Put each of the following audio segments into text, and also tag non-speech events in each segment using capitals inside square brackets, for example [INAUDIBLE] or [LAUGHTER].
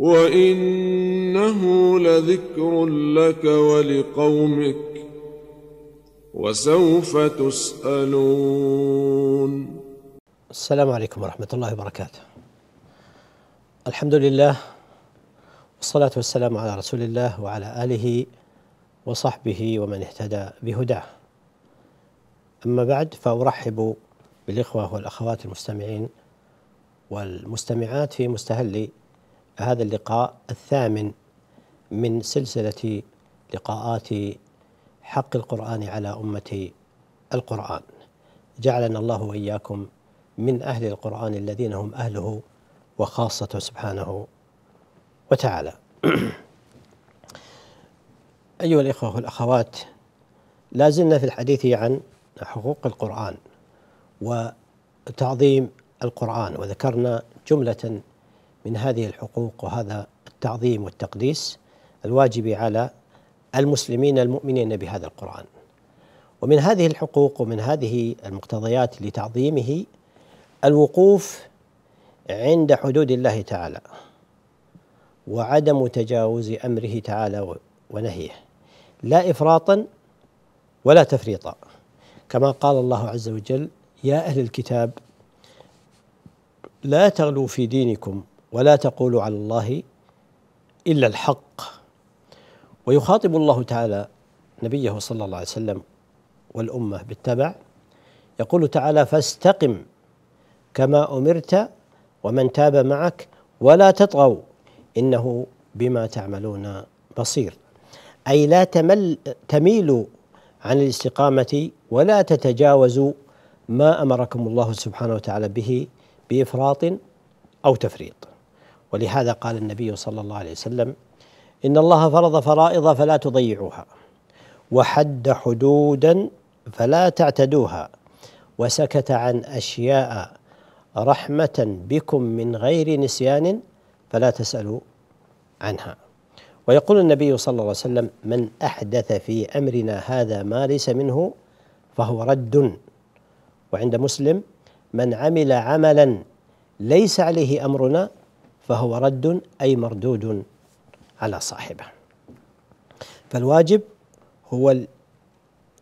وانه لذكر لك ولقومك وسوف تسالون السلام عليكم ورحمه الله وبركاته الحمد لله والصلاه والسلام على رسول الله وعلى اله وصحبه ومن اهتدى بهداه اما بعد فارحب بالاخوه والاخوات المستمعين والمستمعات في مستهل هذا اللقاء الثامن من سلسلة لقاءات حق القرآن على أمة القرآن. جعلنا الله وإياكم من أهل القرآن الذين هم أهله وخاصته سبحانه وتعالى. [CLEARS THROAT] أيها الإخوة والأخوات لا زلنا في الحديث عن حقوق القرآن وتعظيم القرآن وذكرنا جملة من هذه الحقوق وهذا التعظيم والتقديس الواجب على المسلمين المؤمنين بهذا القرآن ومن هذه الحقوق ومن هذه المقتضيات لتعظيمه الوقوف عند حدود الله تعالى وعدم تجاوز امره تعالى ونهيه لا افراطا ولا تفريطا كما قال الله عز وجل يا اهل الكتاب لا تغلوا في دينكم ولا تقولوا على الله الا الحق ويخاطب الله تعالى نبيه صلى الله عليه وسلم والامه بالتبع يقول تعالى فاستقم كما امرت ومن تاب معك ولا تطغوا انه بما تعملون بصير اي لا تمل تميلوا عن الاستقامه ولا تتجاوزوا ما امركم الله سبحانه وتعالى به بافراط او تفريط ولهذا قال النبي صلى الله عليه وسلم ان الله فرض فرائض فلا تضيعوها وحد حدودا فلا تعتدوها وسكت عن اشياء رحمه بكم من غير نسيان فلا تسالوا عنها ويقول النبي صلى الله عليه وسلم من احدث في امرنا هذا ما ليس منه فهو رد وعند مسلم من عمل عملا ليس عليه امرنا فهو رد أي مردود على صاحبه فالواجب هو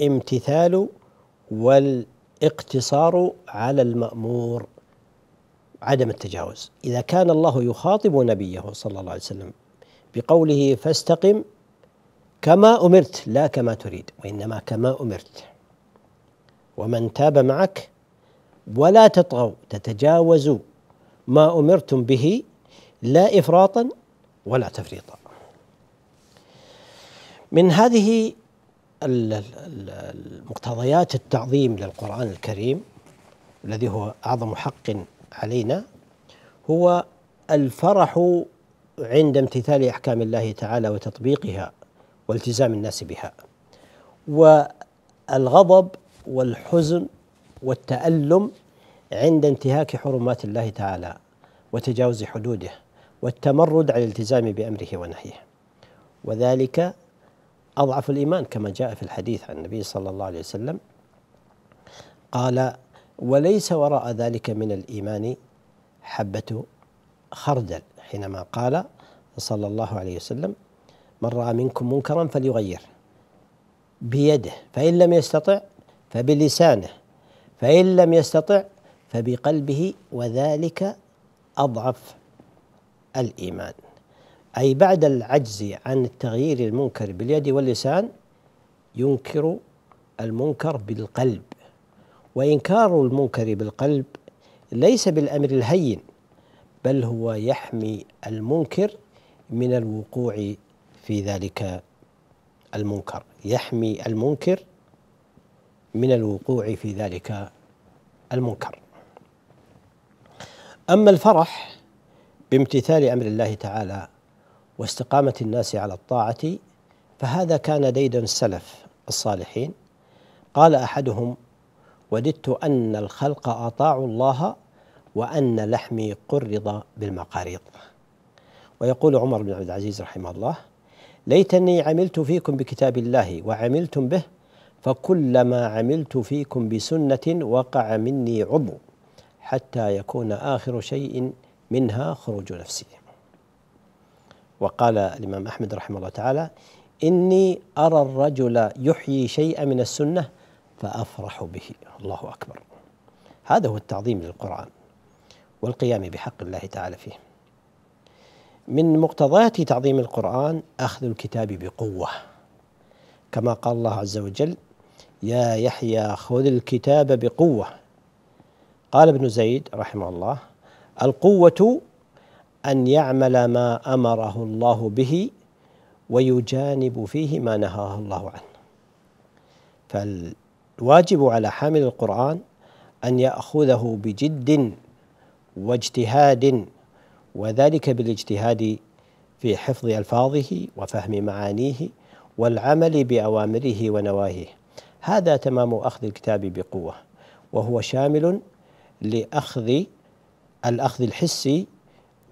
الامتثال والاقتصار على المأمور عدم التجاوز إذا كان الله يخاطب نبيه صلى الله عليه وسلم بقوله فاستقم كما أمرت لا كما تريد وإنما كما أمرت ومن تاب معك ولا تطغوا تتجاوزوا ما أمرتم به لا إفراطا ولا تفريطا من هذه المقتضيات التعظيم للقرآن الكريم الذي هو أعظم حق علينا هو الفرح عند امتثال أحكام الله تعالى وتطبيقها والتزام الناس بها والغضب والحزن والتألم عند انتهاك حرمات الله تعالى وتجاوز حدوده والتمرد على الالتزام بأمره ونهيه وذلك أضعف الإيمان كما جاء في الحديث عن النبي صلى الله عليه وسلم قال وليس وراء ذلك من الإيمان حبة خردل حينما قال صلى الله عليه وسلم من رأى منكم منكرا فليغير بيده فإن لم يستطع فبلسانه فإن لم يستطع فبقلبه وذلك أضعف الإيمان أي بعد العجز عن التغيير المنكر باليد واللسان ينكر المنكر بالقلب وإنكار المنكر بالقلب ليس بالأمر الهين بل هو يحمي المنكر من الوقوع في ذلك المنكر يحمي المنكر من الوقوع في ذلك المنكر أما الفرح بامتثال امر الله تعالى واستقامه الناس على الطاعه فهذا كان ديدا السلف الصالحين قال احدهم وددت ان الخلق اطاعوا الله وان لحمي قرض بالمقاريض ويقول عمر بن عبد العزيز رحمه الله ليتني عملت فيكم بكتاب الله وعملتم به فكلما عملت فيكم بسنه وقع مني عضو حتى يكون اخر شيء منها خروج نفسي وقال الإمام أحمد رحمه الله تعالى إني أرى الرجل يحيي شيئا من السنة فأفرح به الله أكبر هذا هو التعظيم للقرآن والقيام بحق الله تعالى فيه من مقتضيات تعظيم القرآن أخذ الكتاب بقوة كما قال الله عز وجل يا يحيى خذ الكتاب بقوة قال ابن زيد رحمه الله القوة أن يعمل ما أمره الله به ويجانب فيه ما نهاه الله عنه. فالواجب على حامل القرآن أن يأخذه بجد واجتهاد وذلك بالاجتهاد في حفظ ألفاظه وفهم معانيه والعمل بأوامره ونواهيه. هذا تمام أخذ الكتاب بقوة وهو شامل لأخذ الأخذ الحسي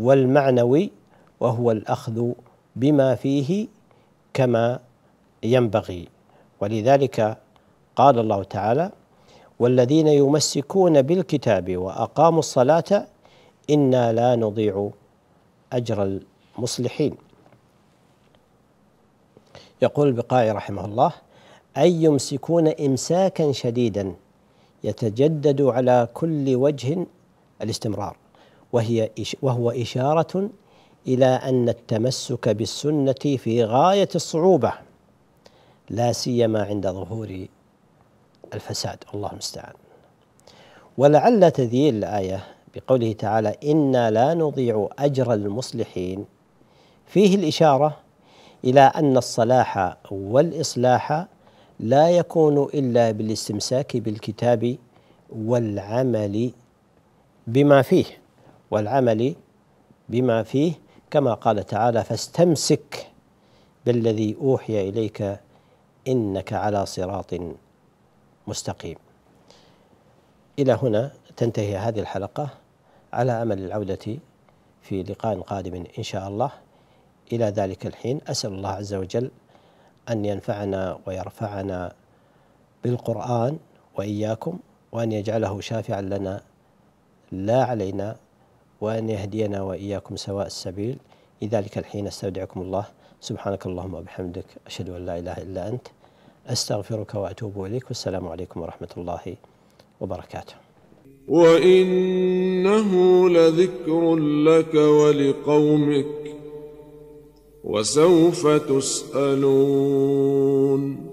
والمعنوي وهو الأخذ بما فيه كما ينبغي ولذلك قال الله تعالى والذين يمسكون بالكتاب وأقاموا الصلاة إنا لا نضيع أجر المصلحين يقول البقائي رحمه الله أي يمسكون إمساكا شديدا يتجدد على كل وجه الاستمرار وهي وهو إشارة إلى أن التمسك بالسنة في غاية الصعوبة لا سيما عند ظهور الفساد الله المستعان ولعل تذييل الآية بقوله تعالى إنا لا نضيع أجر المصلحين فيه الإشارة إلى أن الصلاح والإصلاح لا يكون إلا بالاستمساك بالكتاب والعمل بما فيه والعمل بما فيه كما قال تعالى فاستمسك بالذي اوحي اليك انك على صراط مستقيم الى هنا تنتهي هذه الحلقه على امل العوده في لقاء قادم ان شاء الله الى ذلك الحين اسال الله عز وجل ان ينفعنا ويرفعنا بالقران واياكم وان يجعله شافعا لنا لا علينا وأن يهدينا وإياكم سواء السبيل لذلك الحين أستودعكم الله سبحانك اللهم وبحمدك أشهد أن لا إله إلا أنت أستغفرك وأتوب إليك والسلام عليكم ورحمة الله وبركاته وإنه لذكر لك ولقومك وسوف تسألون